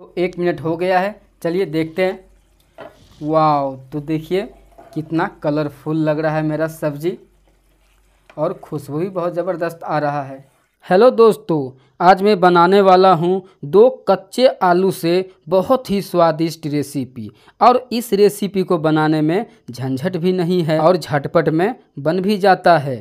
तो एक मिनट हो गया है चलिए देखते हैं वाह तो देखिए कितना कलरफुल लग रहा है मेरा सब्जी और खुशबू भी बहुत ज़बरदस्त आ रहा है हेलो दोस्तों आज मैं बनाने वाला हूँ दो कच्चे आलू से बहुत ही स्वादिष्ट रेसिपी और इस रेसिपी को बनाने में झंझट भी नहीं है और झटपट में बन भी जाता है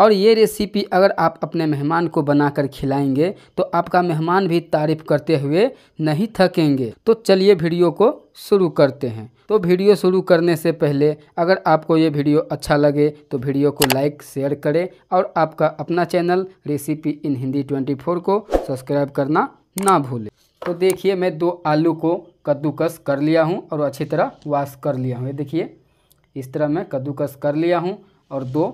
और ये रेसिपी अगर आप अपने मेहमान को बनाकर खिलाएंगे तो आपका मेहमान भी तारीफ करते हुए नहीं थकेंगे तो चलिए वीडियो को शुरू करते हैं तो वीडियो शुरू करने से पहले अगर आपको ये वीडियो अच्छा लगे तो वीडियो को लाइक शेयर करें और आपका अपना चैनल रेसिपी इन हिंदी 24 को सब्सक्राइब करना ना भूलें तो देखिए मैं दो आलू को कद्दूकस कर लिया हूँ और अच्छी तरह वाश कर लिया हूँ ये देखिए इस तरह मैं कद्दूकस कर लिया हूँ और दो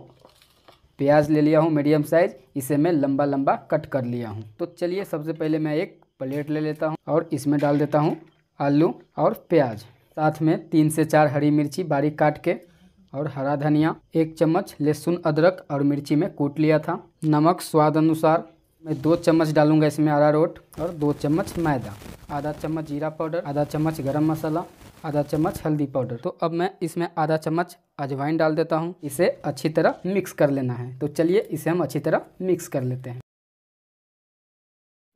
प्याज ले लिया हूँ मीडियम साइज़ इसे मैं लंबा लंबा कट कर लिया हूँ तो चलिए सबसे पहले मैं एक प्लेट ले लेता हूँ और इसमें डाल देता हूँ आलू और प्याज साथ में तीन से चार हरी मिर्ची बारीक काट के और हरा धनिया एक चम्मच लहसुन अदरक और मिर्ची में कूट लिया था नमक स्वाद अनुसार मैं दो चम्मच डालूंगा इसमें अरारोट और दो चम्मच मैदा आधा चम्मच जीरा पाउडर आधा चम्मच गरम मसाला आधा चम्मच हल्दी पाउडर तो अब मैं इसमें आधा चम्मच अजवाइन डाल देता हूँ इसे अच्छी तरह मिक्स कर लेना है तो चलिए इसे हम अच्छी तरह मिक्स कर लेते हैं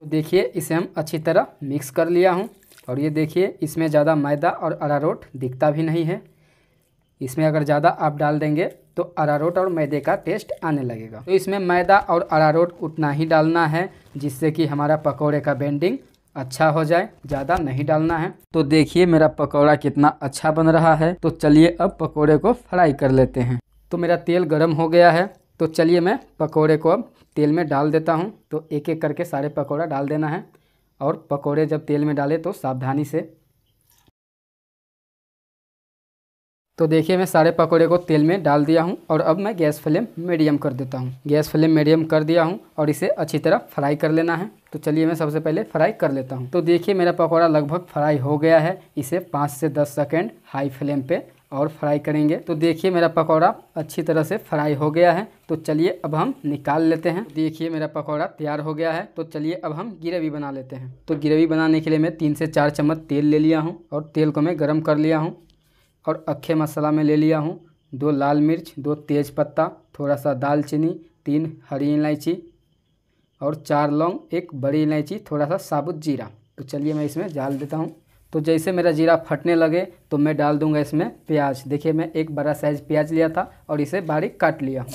तो देखिए इसे हम अच्छी तरह मिक्स कर लिया हूँ और ये देखिए इसमें ज़्यादा मैदा और अरारोट दिखता भी नहीं है इसमें अगर ज़्यादा आप डाल देंगे तो अरारोट और मैदे का टेस्ट आने लगेगा तो इसमें मैदा और अरारोट उतना ही डालना है जिससे कि हमारा पकौड़े का बेंडिंग अच्छा हो जाए ज़्यादा नहीं डालना है तो देखिए मेरा पकौड़ा कितना अच्छा बन रहा है तो चलिए अब पकौड़े को फ्राई कर लेते हैं तो मेरा तेल गर्म हो गया है तो चलिए मैं पकौड़े को अब तेल में डाल देता हूँ तो एक एक करके सारे पकौड़ा डाल देना है और पकौड़े जब तेल में डाले तो सावधानी से तो देखिए मैं सारे पकोड़े को तेल में डाल दिया हूँ और अब मैं गैस फ्लेम मीडियम कर देता हूँ गैस फ्लेम मीडियम कर दिया हूँ और इसे अच्छी तरह फ्राई कर लेना है तो चलिए मैं सबसे पहले फ्राई कर लेता हूँ तो देखिए मेरा पकौड़ा लगभग फ्राई हो गया है इसे पाँच से दस सेकेंड हाई फ्लेम पर और फ्राई करेंगे तो देखिए मेरा पकौड़ा अच्छी तरह से फ्राई हो गया है तो चलिए अब हम निकाल लेते हैं देखिए मेरा पकौड़ा तैयार हो गया है तो चलिए अब हम ग्रेवी बना लेते हैं तो ग्रेवी बनाने के लिए मैं तीन से चार चम्मच तेल ले लिया हूँ और तेल को मैं गर्म कर लिया हूँ और अक्खे मसाला में ले लिया हूँ दो लाल मिर्च दो तेज़ पत्ता थोड़ा सा दालचीनी तीन हरी इलायची और चार लौंग एक बड़ी इलायची थोड़ा सा साबुत जीरा तो चलिए मैं इसमें डाल देता हूँ तो जैसे मेरा जीरा फटने लगे तो मैं डाल दूंगा इसमें प्याज देखिए मैं एक बड़ा साइज़ प्याज लिया था और इसे बारीक काट लिया हूँ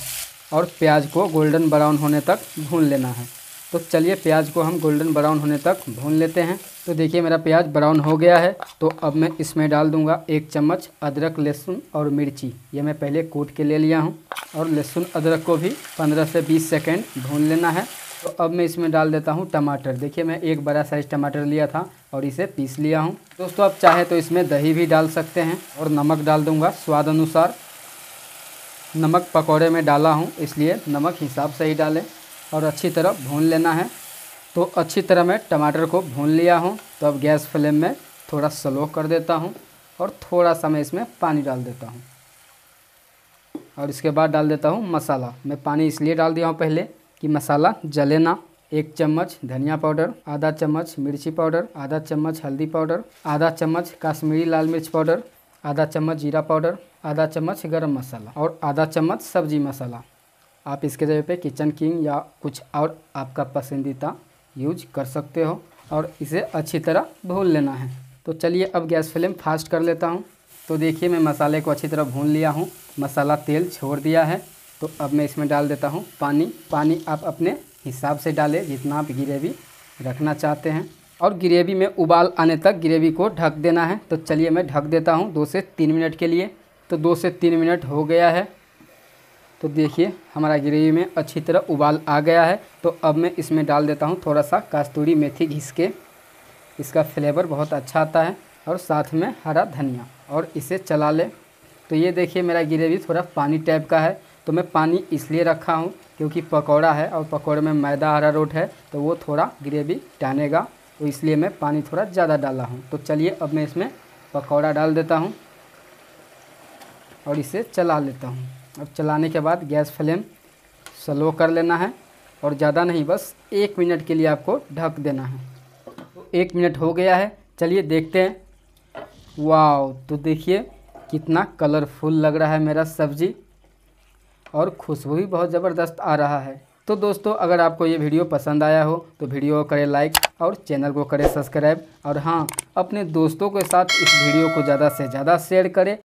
और प्याज को गोल्डन ब्राउन होने तक भून लेना है तो चलिए प्याज को हम गोल्डन ब्राउन होने तक भून लेते हैं तो देखिए मेरा प्याज ब्राउन हो गया है तो अब मैं इसमें डाल दूंगा एक चम्मच अदरक लहसुन और मिर्ची ये मैं पहले कूट के ले लिया हूँ और लहसुन अदरक को भी 15 से 20 सेकेंड भून लेना है तो अब मैं इसमें डाल देता हूँ टमाटर देखिए मैं एक बड़ा साइज़ टमाटर लिया था और इसे पीस लिया हूँ दोस्तों आप चाहे तो इसमें दही भी डाल सकते हैं और नमक डाल दूँगा स्वाद अनुसार नमक पकौड़े में डाला हूँ इसलिए नमक हिसाब से ही डालें और अच्छी तरह भून लेना है तो अच्छी तरह मैं टमाटर को भून लिया हूँ तो अब गैस फ्लेम में थोड़ा स्लो कर देता हूँ और थोड़ा सा मैं इसमें पानी डाल देता हूँ और इसके बाद डाल देता हूँ मसाला मैं पानी इसलिए डाल दिया हूँ पहले कि मसाला जले ना एक चम्मच धनिया पाउडर आधा चम्मच मिर्ची पाउडर आधा चम्मच हल्दी पाउडर आधा चम्मच काश्मीरी लाल मिर्च पाउडर आधा चम्मच जीरा पाउडर आधा चम्मच गरम मसाला और आधा चम्मच सब्जी मसाला आप इसके जगह पे किचन किंग या कुछ और आपका पसंदीदा यूज कर सकते हो और इसे अच्छी तरह भून लेना है तो चलिए अब गैस फ्लेम फास्ट कर लेता हूँ तो देखिए मैं मसाले को अच्छी तरह भून लिया हूँ मसाला तेल छोड़ दिया है तो अब मैं इसमें डाल देता हूँ पानी पानी आप अपने हिसाब से डालें जितना आप ग्रेवी रखना चाहते हैं और ग्रेवी में उबाल आने तक ग्रेवी को ढक देना है तो चलिए मैं ढक देता हूँ दो से तीन मिनट के लिए तो दो से तीन मिनट हो गया है तो देखिए हमारा ग्रेवी में अच्छी तरह उबाल आ गया है तो अब मैं इसमें डाल देता हूँ थोड़ा सा कास्तूरी मेथी घिस के इसका फ्लेवर बहुत अच्छा आता है और साथ में हरा धनिया और इसे चला ले तो ये देखिए मेरा ग्रेवी थोड़ा पानी टाइप का है तो मैं पानी इसलिए रखा हूँ क्योंकि पकौड़ा है और पकौड़े में मैदा हरा रोट है तो वो थोड़ा ग्रेवी टानेगा तो इसलिए मैं पानी थोड़ा ज़्यादा डाला हूँ तो चलिए अब मैं इसमें पकौड़ा डाल देता हूँ और इसे चला लेता हूँ अब चलाने के बाद गैस फ्लेम स्लो कर लेना है और ज़्यादा नहीं बस एक मिनट के लिए आपको ढक देना है तो एक मिनट हो गया है चलिए देखते हैं वाओ तो देखिए कितना कलरफुल लग रहा है मेरा सब्ज़ी और खुशबू भी बहुत ज़बरदस्त आ रहा है तो दोस्तों अगर आपको ये वीडियो पसंद आया हो तो वीडियो को करें लाइक और चैनल को करें सब्सक्राइब और हाँ अपने दोस्तों के साथ इस वीडियो को ज़्यादा से ज़्यादा शेयर करें